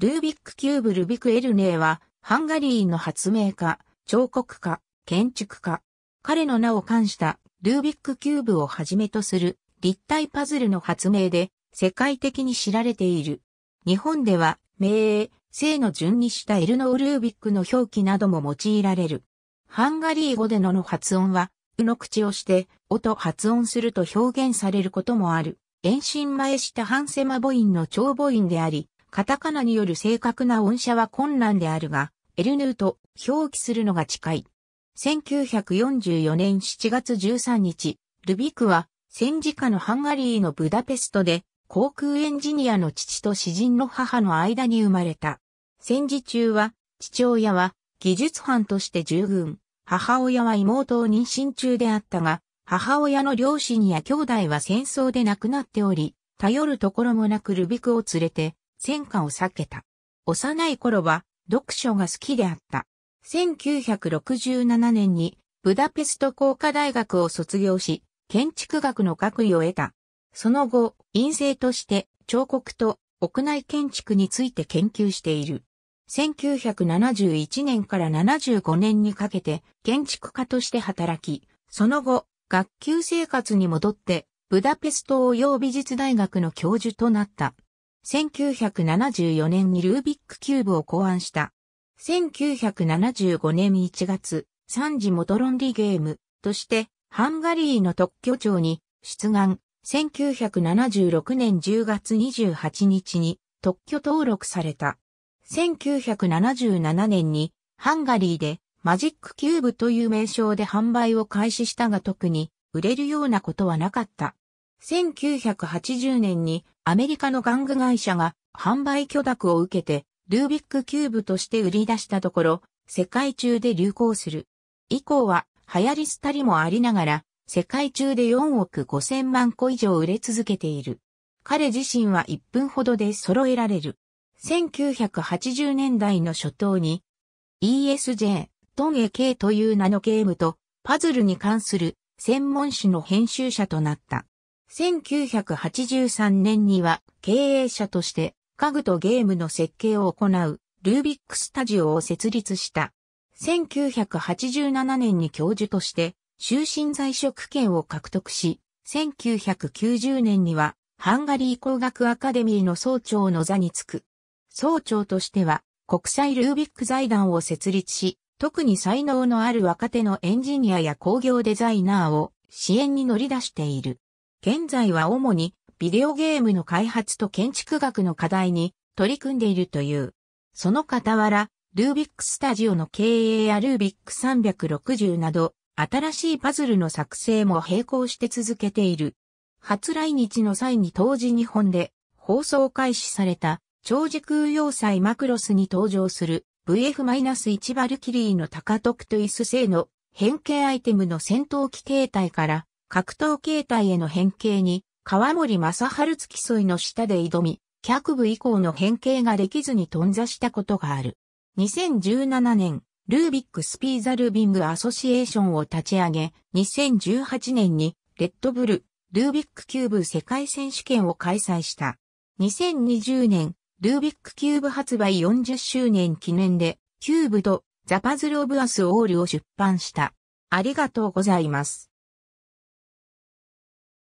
ルービックキューブルビクエルネーは、ハンガリーの発明家、彫刻家、建築家。彼の名を冠したルービックキューブをはじめとする立体パズルの発明で世界的に知られている。日本では、名英、姓の順にしたエルノールービックの表記なども用いられる。ハンガリー語でのの発音は、うの口をして、おと発音すると表現されることもある。遠心前下ンセマ母音の長母音であり、カタカナによる正確な音写は困難であるが、エルヌーと表記するのが近い。1944年7月13日、ルビクは戦時下のハンガリーのブダペストで航空エンジニアの父と詩人の母の間に生まれた。戦時中は父親は技術班として従軍、母親は妹を妊娠中であったが、母親の両親や兄弟は戦争で亡くなっており、頼るところもなくルビクを連れて戦火を避けた。幼い頃は読書が好きであった。1967年にブダペスト工科大学を卒業し、建築学の学位を得た。その後、院生として彫刻と屋内建築について研究している。1971年から75年にかけて建築家として働き、その後、学級生活に戻って、ブダペスト応用美術大学の教授となった。1974年にルービックキューブを考案した。1975年1月、三次元論理ゲームとしてハンガリーの特許庁に出願。1976年10月28日に特許登録された。1977年にハンガリーでマジックキューブという名称で販売を開始したが特に売れるようなことはなかった。1980年にアメリカの玩具会社が販売許諾を受けて、ルービックキューブとして売り出したところ、世界中で流行する。以降は、流行り廃りもありながら、世界中で4億5 0 0 0万個以上売れ続けている。彼自身は1分ほどで揃えられる。1980年代の初頭に、ESJ、トンエ K という名のゲームと、パズルに関する専門誌の編集者となった。1983年には経営者として家具とゲームの設計を行うルービックスタジオを設立した。1987年に教授として終身在職権を獲得し、1990年にはハンガリー工学アカデミーの総長の座につく。総長としては国際ルービック財団を設立し、特に才能のある若手のエンジニアや工業デザイナーを支援に乗り出している。現在は主にビデオゲームの開発と建築学の課題に取り組んでいるという。その傍ら、ルービックスタジオの経営やルービック360など、新しいパズルの作成も並行して続けている。初来日の際に当時日本で放送開始された超時空要塞マクロスに登場する VF-1 バルキリーの高得とイス製の変形アイテムの戦闘機形態から格闘形態への変形に、川森正春付き添いの下で挑み、脚部以降の変形ができずに頓挫したことがある。2017年、ルービックスピーザルビングアソシエーションを立ち上げ、2018年に、レッドブル、ルービックキューブ世界選手権を開催した。2020年、ルービックキューブ発売40周年記念で、キューブとザパズルオブアスオールを出版した。ありがとうございます。